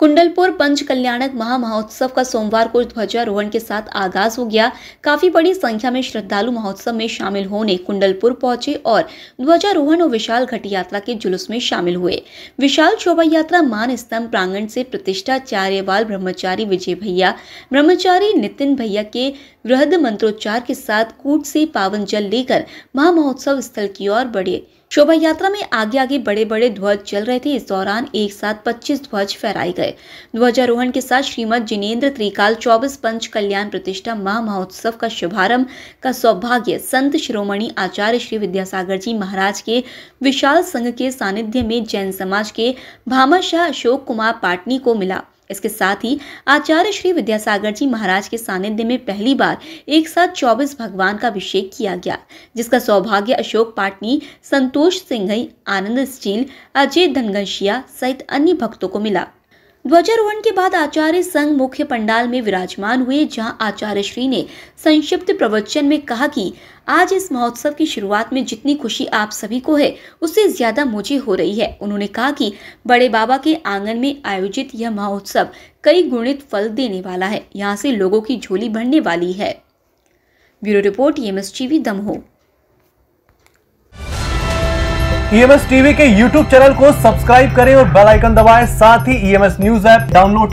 कुंडलपुर पंच कल्याणक महोत्सव का सोमवार को ध्वजारोहण के साथ आगाज हो गया काफी बड़ी संख्या में श्रद्धालु महोत्सव में शामिल होने कुंडलपुर पहुंचे और ध्वजारोहण और विशाल घट यात्रा के जुलूस में शामिल हुए विशाल शोभा यात्रा मान स्तंभ प्रांगण से प्रतिष्ठाचार्यवाल ब्रह्मचारी विजय भैया ब्रह्मचारी नितिन भैया के वृहद मंत्रोच्चार के साथ कूट से पावन जल लेकर महा महोत्सव स्थल की ओर बढ़े शोभा यात्रा में आगे आगे बड़े बड़े ध्वज चल रहे थे इस दौरान एक साथ 25 ध्वज फहराए गए ध्वजारोहण के साथ श्रीमद जिनेन्द्र त्रिकाल चौबीस पंच कल्याण प्रतिष्ठा महा महोत्सव का शुभारंभ का सौभाग्य संत शिरोमणि आचार्य श्री विद्यासागर जी महाराज के विशाल संघ के सानिध्य में जैन समाज के भामाशाह अशोक कुमार पाटनी को मिला इसके साथ ही आचार्य श्री विद्यासागर जी महाराज के सानिध्य में पहली बार एक साथ चौबीस भगवान का अभिषेक किया गया जिसका सौभाग्य अशोक पाटनी संतोष सिंघई आनंद स्टील अजय धनगंशिया सहित अन्य भक्तों को मिला ध्वजारोहण के बाद आचार्य संघ मुख्य पंडाल में विराजमान हुए जहां आचार्य श्री ने संक्षिप्त प्रवचन में कहा कि आज इस महोत्सव की शुरुआत में जितनी खुशी आप सभी को है उससे ज्यादा मुझे हो रही है उन्होंने कहा कि बड़े बाबा के आंगन में आयोजित यह महोत्सव कई गुणित फल देने वाला है यहाँ से लोगों की झोली भरने वाली है bureau report M S Damoh EMS e TV के यूट्यूब चैनल को सब्सक्राइब करें और बेल आइकन दबाएं साथ ही EMS e news app download